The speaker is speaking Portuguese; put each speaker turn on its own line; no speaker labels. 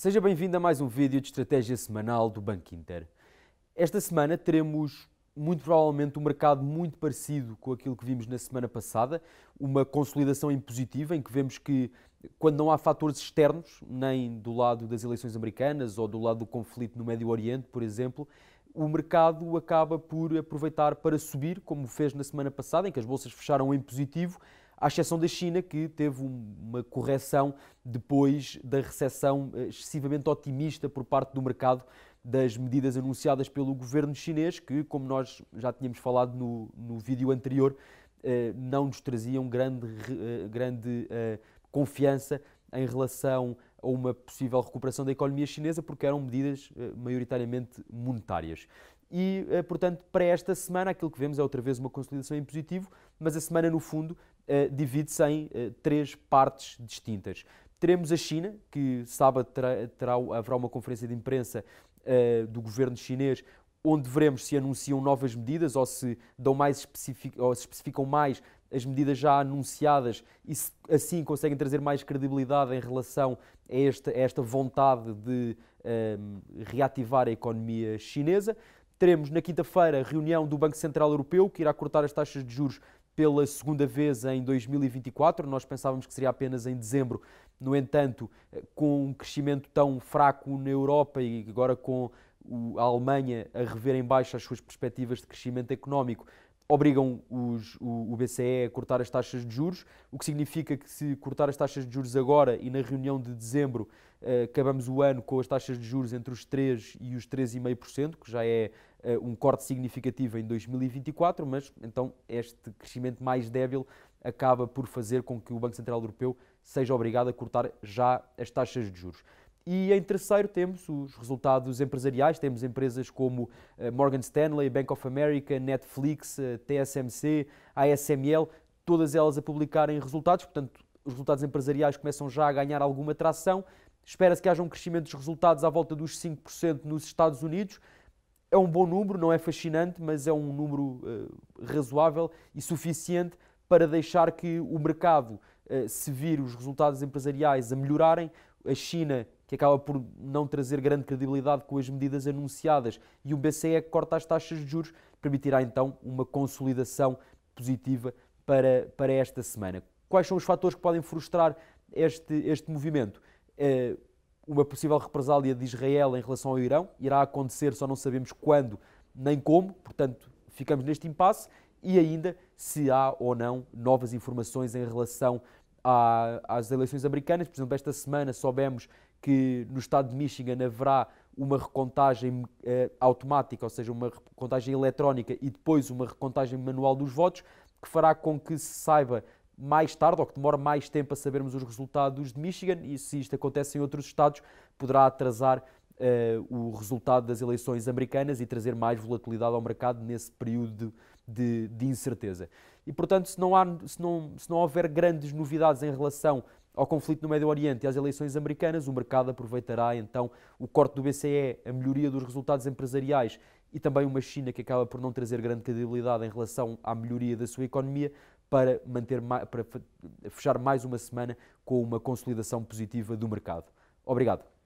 Seja bem-vindo a mais um vídeo de estratégia semanal do Banco Inter. Esta semana teremos muito provavelmente um mercado muito parecido com aquilo que vimos na semana passada, uma consolidação impositiva em que vemos que quando não há fatores externos, nem do lado das eleições americanas ou do lado do conflito no Médio Oriente, por exemplo, o mercado acaba por aproveitar para subir, como fez na semana passada, em que as bolsas fecharam em positivo, à exceção da China, que teve uma correção depois da recessão eh, excessivamente otimista por parte do mercado das medidas anunciadas pelo governo chinês, que, como nós já tínhamos falado no, no vídeo anterior, eh, não nos traziam grande, eh, grande confiança em relação a uma possível recuperação da economia chinesa, porque eram medidas maioritariamente monetárias e, eh, portanto, para esta semana aquilo que vemos é outra vez uma consolidação em positivo, mas a semana, no fundo, eh, divide-se em eh, três partes distintas. Teremos a China, que sábado terá, terá haverá uma conferência de imprensa do governo chinês, onde veremos se anunciam novas medidas ou se, dão mais ou se especificam mais as medidas já anunciadas e se, assim conseguem trazer mais credibilidade em relação a esta, a esta vontade de um, ehm, reativar a economia chinesa. Teremos na quinta-feira reunião do Banco Central Europeu, que irá cortar as taxas de juros pela segunda vez em 2024. Nós pensávamos que seria apenas em dezembro. No entanto, eh, com um crescimento tão fraco na Europa e agora com a Alemanha a rever em baixo as suas perspectivas de crescimento económico, obrigam os, o, o, BCE a cortar as taxas de juros, o que significa que se cortar as taxas de juros agora e na reunião de dezembro uh, acabamos o ano com as taxas de juros entre os 3% e os 3,5%, que já é uh, um corte significativo em 2024, mas então este crescimento mais débil acaba por fazer com que o Banco Central Europeu seja obrigado a cortar já as taxas de juros. E em terceiro temos os resultados empresariais, temos empresas como eh, Morgan Stanley, Bank of America, Netflix, eh, TSMC, ASML, todas elas a publicarem resultados, portanto, os resultados empresariais começam já a ganhar alguma tração. Espera-se que haja um crescimento dos resultados à volta dos 5% nos Estados Unidos. É um bom número, não é fascinante, mas é um número uh, razoável e suficiente para deixar que o mercado, uh, se vir os resultados empresariais a melhorarem, a China que acaba por não trazer grande credibilidade com as medidas anunciadas, e o BCE é corta as taxas de juros, permitirá então uma consolidação positiva para, para esta semana. Quais são os fatores que podem frustrar este, este movimento? Eh, uma possível represália de Israel em relação ao Irão, irá acontecer, só não sabemos quando nem como, portanto ficamos neste impasse e ainda se há ou não novas informações em relação às eleições americanas. Por exemplo, esta semana soubemos que no estado de Michigan haverá uma recontagem eh, automática, ou seja, uma recontagem eletrónica e depois uma recontagem manual dos votos, que fará com que se saiba mais tarde, ou que demore mais tempo a sabermos os resultados de Michigan, e se isto acontece em outros estados, poderá atrasar eh, o resultado das eleições americanas e trazer mais volatilidade ao mercado nesse período de, de, de incerteza. E, portanto, se não, há, se, não, se não houver grandes novidades em relação ao conflito no Médio Oriente e às eleições americanas, o mercado aproveitará então o corte do BCE, a melhoria dos resultados empresariais e também uma China que acaba por não trazer grande credibilidade em relação à melhoria da sua economia para, manter, para fechar mais uma semana com uma consolidação positiva do mercado. Obrigado.